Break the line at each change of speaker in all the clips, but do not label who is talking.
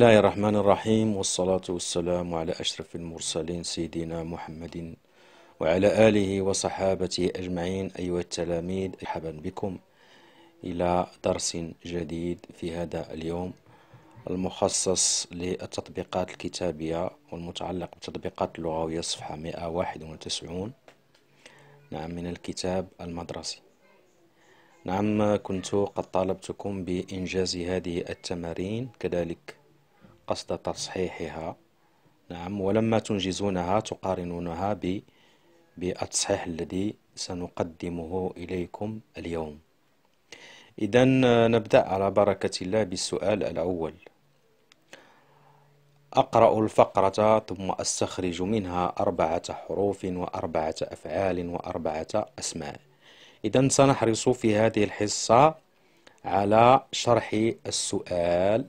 الله الرحمن الرحيم والصلاة والسلام على أشرف المرسلين سيدنا محمد وعلى آله وصحابته أجمعين أيها التلاميذ مرحبا بكم إلى درس جديد في هذا اليوم المخصص للتطبيقات الكتابية والمتعلق بالتطبيقات اللغوية صفحة 191 نعم من الكتاب المدرسي نعم كنت قد طالبتكم بإنجاز هذه التمارين كذلك قصد تصحيحها نعم ولما تنجزونها تقارنونها ب بالتصحيح الذي سنقدمه إليكم اليوم إذا نبدأ على بركة الله بالسؤال الأول أقرأ الفقرة ثم أستخرج منها أربعة حروف وأربعة أفعال وأربعة أسماء إذا سنحرص في هذه الحصة على شرح السؤال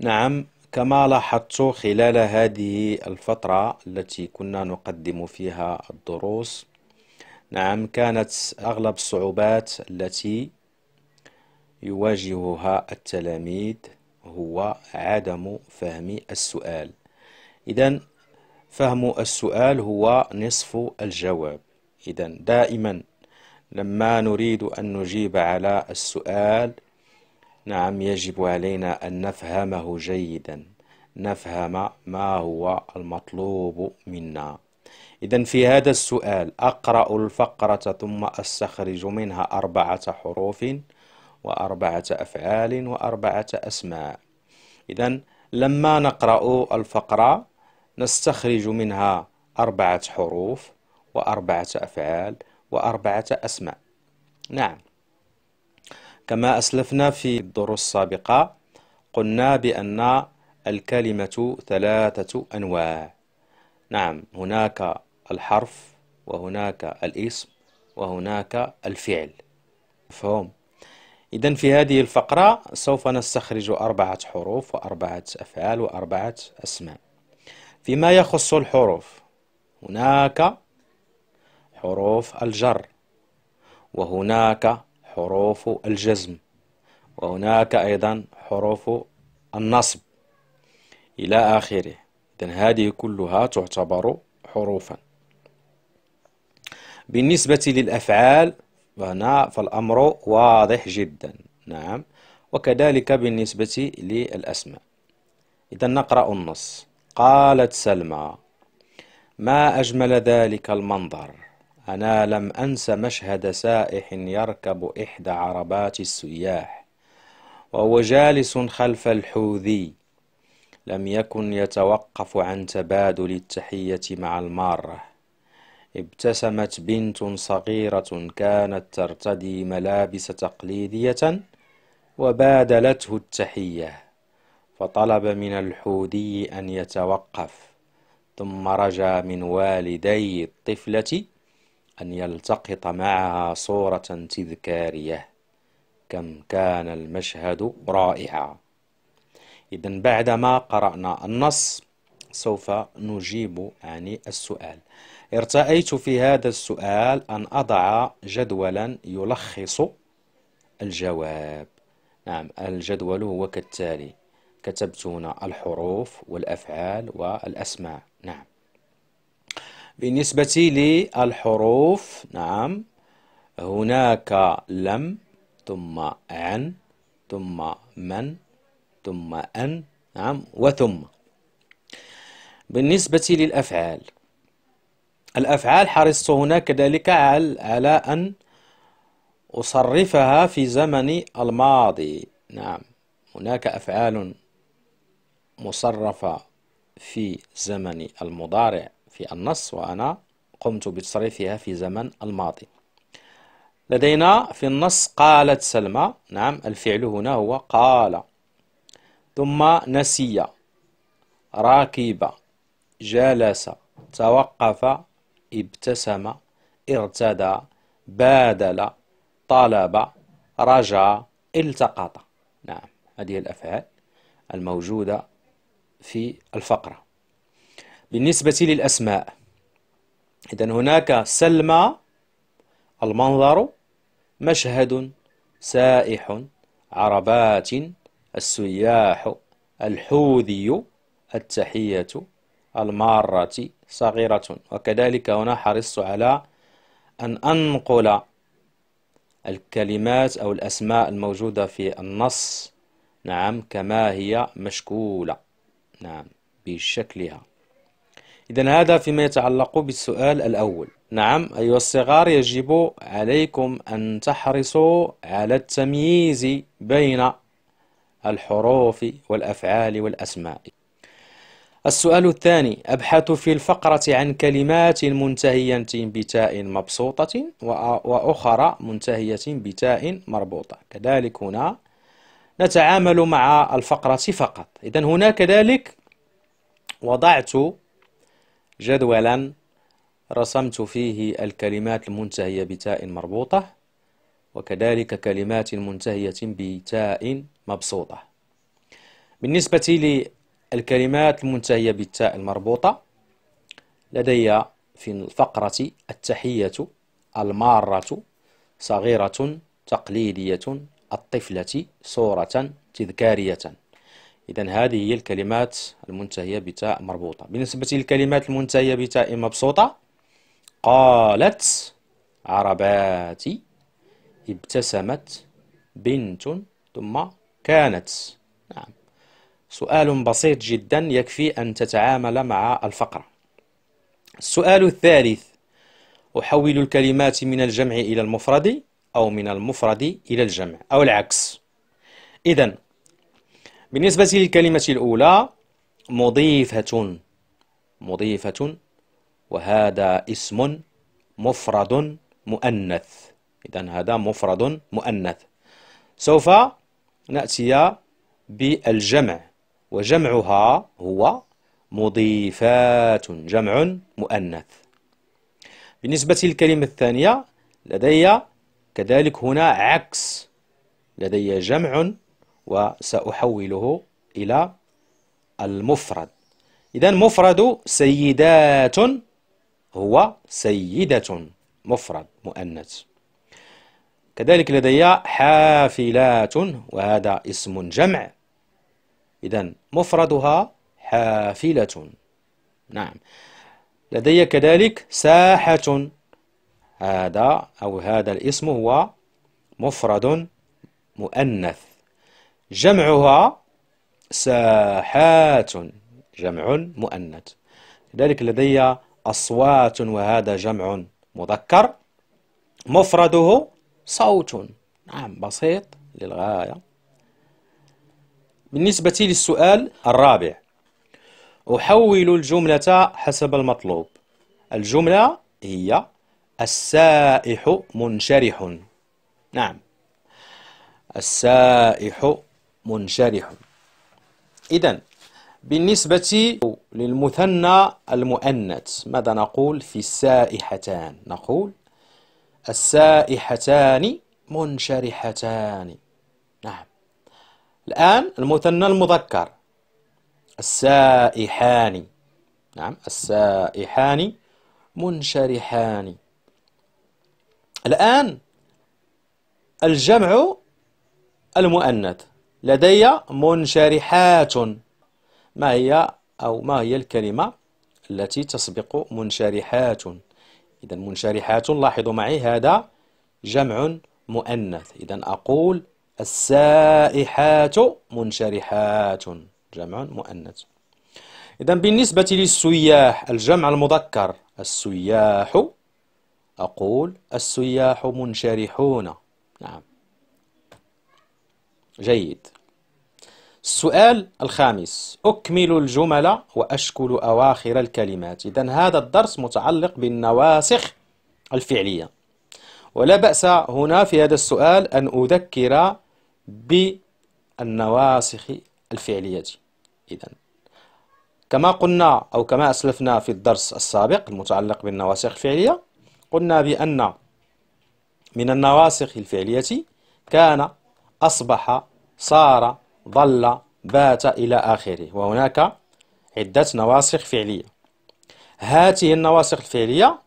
نعم كما لاحظت خلال هذه الفترة التي كنا نقدم فيها الدروس نعم كانت أغلب الصعوبات التي يواجهها التلاميذ هو عدم فهم السؤال إذا فهم السؤال هو نصف الجواب إذا دائما لما نريد أن نجيب على السؤال نعم يجب علينا أن نفهمه جيدا نفهم ما هو المطلوب منا إذا في هذا السؤال أقرأ الفقرة ثم أستخرج منها أربعة حروف وأربعة أفعال وأربعة أسماء إذا لما نقرأ الفقرة نستخرج منها أربعة حروف وأربعة أفعال وأربعة أسماء نعم كما أسلفنا في الدروس السابقة قلنا بأن الكلمة ثلاثة أنواع نعم هناك الحرف وهناك الاسم وهناك الفعل مفهوم إذا في هذه الفقرة سوف نستخرج أربعة حروف وأربعة أفعال وأربعة أسماء فيما يخص الحروف هناك حروف الجر وهناك حروف الجزم وهناك أيضا حروف النصب إلى آخره إذن هذه كلها تعتبر حروفا بالنسبة للأفعال هنا فالأمر واضح جدا نعم وكذلك بالنسبة للأسماء إذا نقرأ النص قالت سلمى ما أجمل ذلك المنظر أنا لم أنس مشهد سائح يركب إحدى عربات السياح وهو جالس خلف الحوذي لم يكن يتوقف عن تبادل التحية مع المارة ابتسمت بنت صغيرة كانت ترتدي ملابس تقليدية وبادلته التحية فطلب من الحوذي أن يتوقف ثم رجا من والدي الطفلة أن يلتقط معها صورة تذكارية كم كان المشهد رائعا إذا بعدما قرأنا النص سوف نجيب عن يعني السؤال ارتأيت في هذا السؤال أن أضع جدولا يلخص الجواب نعم الجدول هو كالتالي كتبت هنا الحروف والأفعال والأسماء نعم بالنسبة للحروف نعم هناك لم ثم عن ثم من ثم أن نعم وثم بالنسبة للأفعال الأفعال حرصت هنا كذلك على أن أصرفها في زمن الماضي نعم هناك أفعال مصرفة في زمن المضارع في النص وأنا قمت بتصريفها في زمن الماضي لدينا في النص قالت سلمى نعم الفعل هنا هو قال ثم نسي راكب جلس توقف ابتسم ارتدى بادل طلب رجع التقط نعم هذه الأفعال الموجودة في الفقرة بالنسبة للأسماء إذا هناك سلمى المنظر مشهد سائح عربات السياح الحوذي التحية المارة صغيرة وكذلك هنا حرصت على أن أنقل الكلمات أو الأسماء الموجودة في النص نعم كما هي مشكولة نعم بشكلها إذا هذا فيما يتعلق بالسؤال الأول نعم أيها الصغار يجب عليكم أن تحرصوا على التمييز بين الحروف والأفعال والأسماء السؤال الثاني أبحث في الفقرة عن كلمات منتهية بتاء مبسوطة وأخرى منتهية بتاء مربوطة كذلك هنا نتعامل مع الفقرة فقط إذا هنا كذلك وضعت جدولا رسمت فيه الكلمات المنتهية بتاء مربوطة وكذلك كلمات منتهية بتاء مبسوطة بالنسبة للكلمات المنتهية بالتاء المربوطة لدي في الفقرة التحية المارة صغيرة تقليدية الطفلة صورة تذكارية إذا هذه هي الكلمات المنتهية بتاء مربوطة بالنسبة للكلمات المنتهية بتاء مبسوطة قالت عرباتي ابتسمت بنت ثم كانت نعم سؤال بسيط جدا يكفي أن تتعامل مع الفقرة السؤال الثالث أحول الكلمات من الجمع إلى المفرد أو من المفرد إلى الجمع أو العكس إذا بالنسبة للكلمة الأولى مضيفة مضيفة وهذا اسم مفرد مؤنث إذا هذا مفرد مؤنث سوف نأتي بالجمع وجمعها هو مضيفات جمع مؤنث بالنسبة للكلمة الثانية لدي كذلك هنا عكس لدي جمع وسأحوله إلى المفرد إذا مفرد سيدات هو سيدة مفرد مؤنث كذلك لدي حافلات وهذا اسم جمع إذا مفردها حافلة نعم لدي كذلك ساحة هذا أو هذا الاسم هو مفرد مؤنث جمعها ساحات جمع مؤنث لذلك لدي أصوات وهذا جمع مذكر مفرده صوت نعم بسيط للغاية بالنسبة للسؤال الرابع أحول الجملة حسب المطلوب الجملة هي السائح منشرح نعم السائح منشرح إذا بالنسبة للمثنى المؤنث ماذا نقول في السائحتان نقول السائحتان منشرحتان نعم الآن المثنى المذكر السائحان نعم السائحان منشرحان الآن الجمع المؤنث لدي منشرحات ما هي أو ما هي الكلمة التي تسبق منشرحات إذا منشرحات لاحظوا معي هذا جمع مؤنث إذا أقول السائحات منشرحات جمع مؤنث إذا بالنسبة للسياح الجمع المذكر السياح أقول السياح منشرحون نعم جيد السؤال الخامس أكمل الجمل وأشكل أواخر الكلمات إذا هذا الدرس متعلق بالنواسخ الفعلية ولا بأس هنا في هذا السؤال أن أذكر بالنواسخ الفعلية إذا كما قلنا أو كما أسلفنا في الدرس السابق المتعلق بالنواسخ الفعلية قلنا بأن من النواسخ الفعلية كان أصبح صار ظل بات إلى آخره وهناك عدة نواسخ فعلية هذه النواسخ الفعلية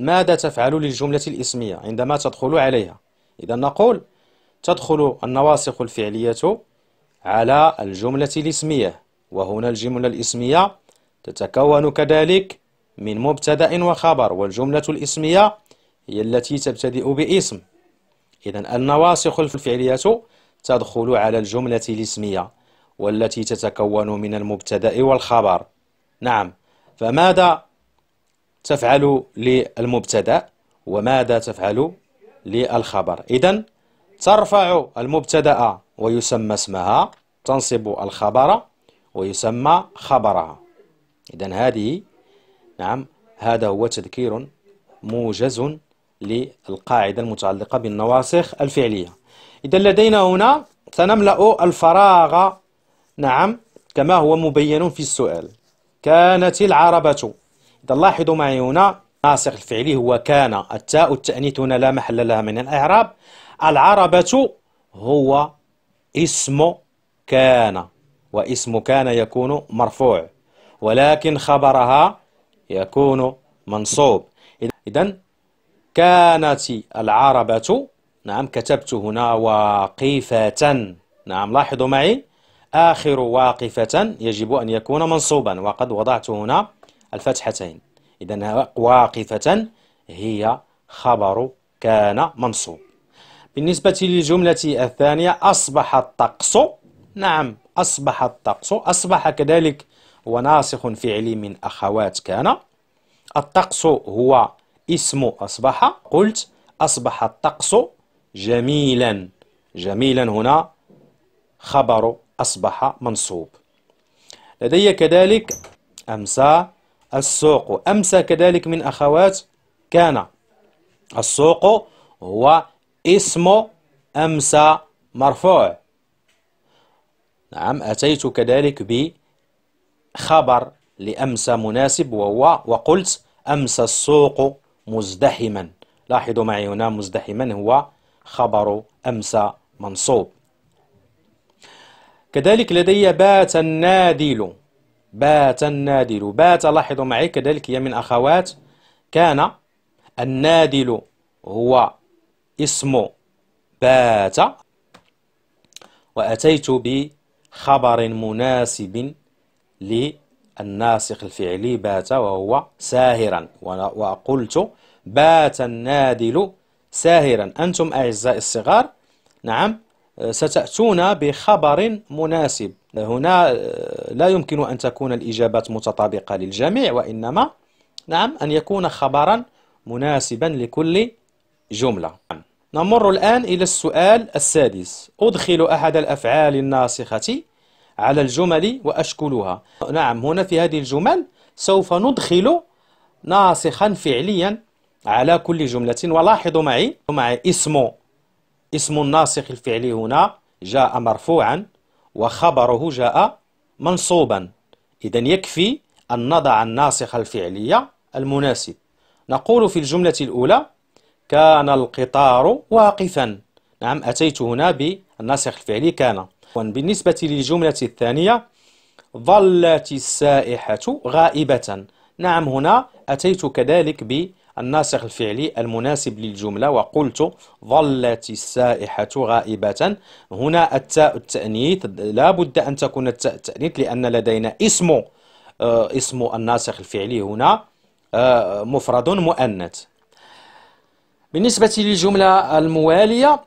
ماذا تفعل للجملة الإسمية عندما تدخل عليها إذا نقول تدخل النواسخ الفعلية على الجملة الإسمية وهنا الجملة الإسمية تتكون كذلك من مبتدأ وخبر والجملة الإسمية هي التي تبتدئ باسم إذا النواسخ الفعلية تدخل على الجملة الاسمية والتي تتكون من المبتدأ والخبر نعم فماذا تفعل للمبتدأ وماذا تفعل للخبر إذا ترفع المبتدأ ويسمى اسمها تنصب الخبر ويسمى خبرها إذا هذه نعم هذا هو تذكير موجز للقاعدة المتعلقة بالنواسخ الفعلية إذا لدينا هنا سنملأ الفراغ نعم كما هو مبين في السؤال كانت العربة إذا لاحظوا معي هنا ناسخ الفعلي هو كان التاء التأنيث هنا لا محل لها من الإعراب العربة هو اسم كان واسم كان يكون مرفوع ولكن خبرها يكون منصوب إذا كانت العربة نعم كتبت هنا واقفة نعم لاحظوا معي آخر واقفة يجب أن يكون منصوبا وقد وضعت هنا الفتحتين إذا واقفة هي خبر كان منصوب بالنسبة للجملة الثانية أصبح الطقس نعم أصبح الطقس أصبح كذلك وناسخ فعلي من أخوات كان الطقس هو اسم أصبح قلت أصبح الطقس جميلا جميلا هنا خبر أصبح منصوب لدي كذلك أمسى السوق أمسى كذلك من أخوات كان السوق هو اسم أمسى مرفوع نعم أتيت كذلك بخبر لأمسى مناسب وهو وقلت أمسى السوق مزدحما لاحظوا معي هنا مزدحما هو خبر أمس منصوب كذلك لدي بات النادل بات النادل بات لاحظوا معي كذلك هي من أخوات كان النادل هو اسم بات وأتيت بخبر مناسب للناسخ الفعلي بات وهو ساهرا وقلت بات النادل ساهرا أنتم أعزائي الصغار نعم آه، ستأتون بخبر مناسب هنا آه، لا يمكن أن تكون الإجابات متطابقة للجميع وإنما نعم أن يكون خبرا مناسبا لكل جملة نمر الآن إلى السؤال السادس أدخل أحد الأفعال الناسخة على الجمل وأشكلها نعم هنا في هذه الجمل سوف ندخل ناسخا فعليا على كل جملة ولاحظوا معي معي اسم اسم الناسخ الفعلي هنا جاء مرفوعا وخبره جاء منصوبا إذا يكفي أن نضع الناسخ الفعلية المناسب نقول في الجملة الأولى كان القطار واقفا نعم أتيت هنا بالناسخ الفعلي كان بالنسبة للجملة الثانية ظلت السائحة غائبة نعم هنا أتيت كذلك بالناسخ الناسخ الفعلي المناسب للجملة وقلت ظلت السائحة غائبة هنا التاء التأنيث لا بد أن تكون التاء التأنيث لأن لدينا اسم آه، اسم الناسخ الفعلي هنا آه، مفرد مؤنث بالنسبة للجملة الموالية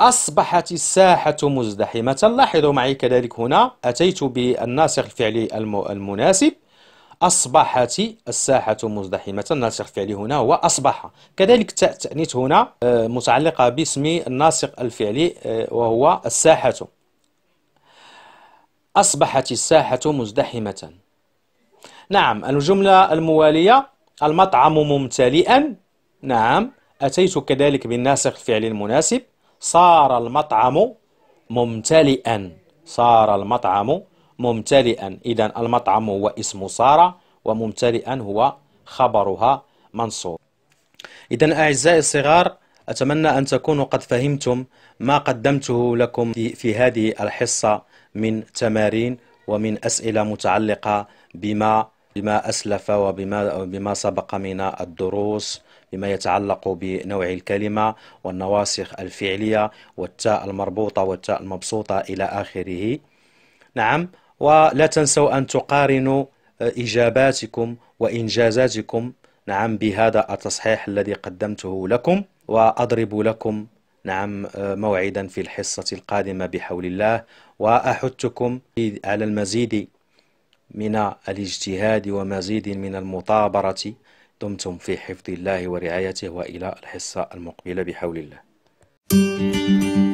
أصبحت الساحة مزدحمة لاحظوا معي كذلك هنا أتيت بالناسخ الفعلي المناسب أصبحت الساحة مزدحمة الناسخ الفعلي هنا هو أصبح كذلك تاء التأنيث هنا آه، متعلقة باسم الناسخ الفعلي آه، وهو الساحة أصبحت الساحة مزدحمة نعم الجملة الموالية المطعم ممتلئا نعم أتيت كذلك بالناسخ الفعلي المناسب صار المطعم ممتلئا صار المطعم ممتلئا إذا المطعم هو اسم سارة وممتلئا هو خبرها منصوب إذا أعزائي الصغار أتمنى أن تكونوا قد فهمتم ما قدمته لكم في هذه الحصة من تمارين ومن أسئلة متعلقة بما بما أسلف وبما بما سبق من الدروس بما يتعلق بنوع الكلمة والنواسخ الفعلية والتاء المربوطة والتاء المبسوطة إلى آخره نعم ولا تنسوا أن تقارنوا آه، إجاباتكم وإنجازاتكم نعم بهذا التصحيح الذي قدمته لكم وأضرب لكم نعم آه، موعدا في الحصة القادمة بحول الله وأحثكم على المزيد من الاجتهاد ومزيد من المطابرة دمتم في حفظ الله ورعايته وإلى الحصة المقبلة بحول الله